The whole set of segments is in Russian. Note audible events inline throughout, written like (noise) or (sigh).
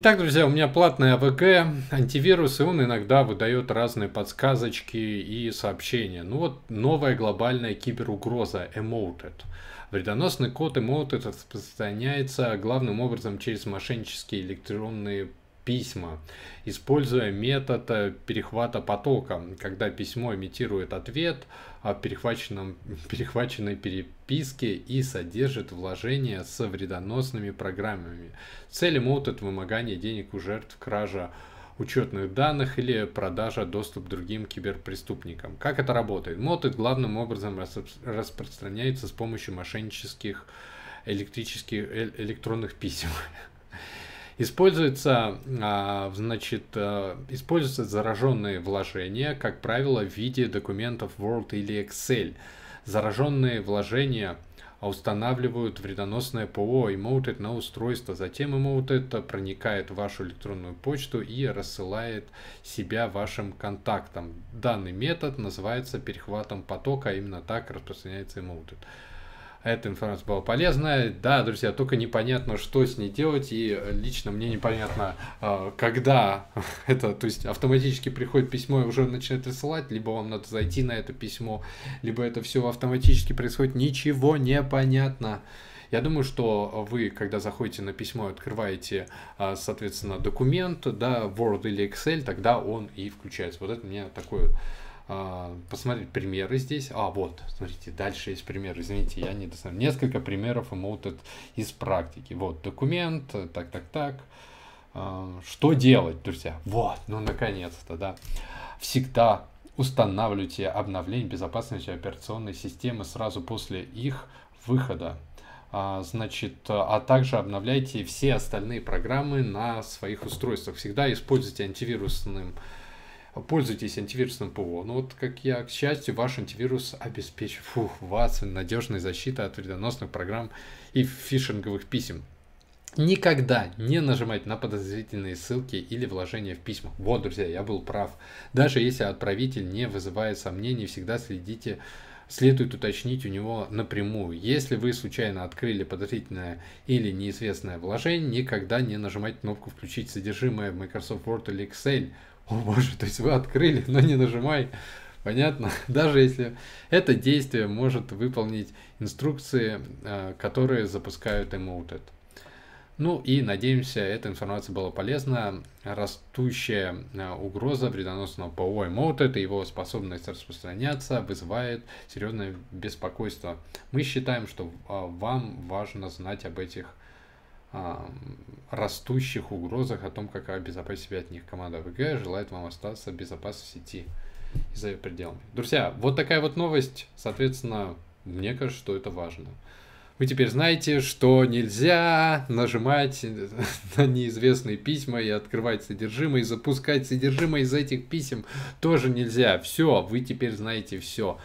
Итак, друзья, у меня платный АВГ, антивирус, и он иногда выдает разные подсказочки и сообщения. Ну вот новая глобальная киберугроза Emoted. Вредоносный код Emoted распространяется главным образом через мошеннические электронные письма, используя метод э, перехвата потока, когда письмо имитирует ответ о а перехваченном, (laughs) перехваченной переписке и содержит вложения с вредоносными программами. Цель имут – это вымогание денег у жертв кража учетных данных или продажа доступ другим киберпреступникам. Как это работает? Моты главным образом распространяются с помощью мошеннических электрических э, электронных писем. (laughs) Используется, а, значит, э, используются зараженные вложения, как правило, в виде документов Word или Excel. Зараженные вложения устанавливают вредоносное ПО и моутит на устройство. Затем emoted проникает в вашу электронную почту и рассылает себя вашим контактам. Данный метод называется перехватом потока, а именно так распространяется emoted. Эта информация была полезная. Да, друзья, только непонятно, что с ней делать. И лично мне непонятно, а, когда (laughs) это, то есть автоматически приходит письмо и уже начинает рассылать, либо вам надо зайти на это письмо, либо это все автоматически происходит. Ничего не понятно. Я думаю, что вы, когда заходите на письмо, открываете, а, соответственно, документ, да, Word или Excel, тогда он и включается. Вот это мне такое а, посмотреть примеры здесь. А, вот, смотрите, дальше есть примеры. Извините, я не достану. Несколько примеров emoted из практики. Вот, документ, так, так, так. А, что делать, друзья? Вот, ну, наконец-то, да. Всегда устанавливайте обновление безопасности операционной системы сразу после их выхода. А, значит, а также обновляйте все остальные программы на своих устройствах. Всегда используйте антивирусным пользуйтесь антивирусным ПО. Ну вот, как я, к счастью, ваш антивирус обеспечит фух, вас надежной защитой от вредоносных программ и фишинговых писем. Никогда не нажимать на подозрительные ссылки или вложения в письма. Вот, друзья, я был прав. Даже если отправитель не вызывает сомнений, всегда следите следует уточнить у него напрямую. Если вы случайно открыли подозрительное или неизвестное вложение, никогда не нажимать кнопку «Включить содержимое Microsoft Word или Excel» о боже, то есть вы открыли, но не нажимай. Понятно? (laughs) Даже если это действие может выполнить инструкции, э, которые запускают Emoted. Ну и надеемся, эта информация была полезна. Растущая э, угроза вредоносного ПО Emoted и его способность распространяться вызывает серьезное беспокойство. Мы считаем, что э, вам важно знать об этих растущих угрозах о том, как обезопасить себя от них. Команда ВГ желает вам остаться безопасно в сети и за ее пределами. Друзья, вот такая вот новость. Соответственно, мне кажется, что это важно. Вы теперь знаете, что нельзя нажимать (laughs) на неизвестные письма и открывать содержимое, и запускать содержимое из этих писем тоже нельзя. Все, вы теперь знаете все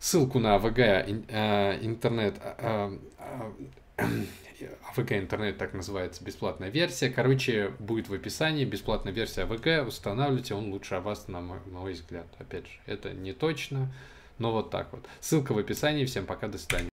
ссылку на АВГ э, интернет, э, э, АВГ интернет так называется, бесплатная версия. Короче, будет в описании, бесплатная версия АВГ, устанавливайте, он лучше вас, на мой, на мой взгляд. Опять же, это не точно, но вот так вот. Ссылка в описании, всем пока, до свидания.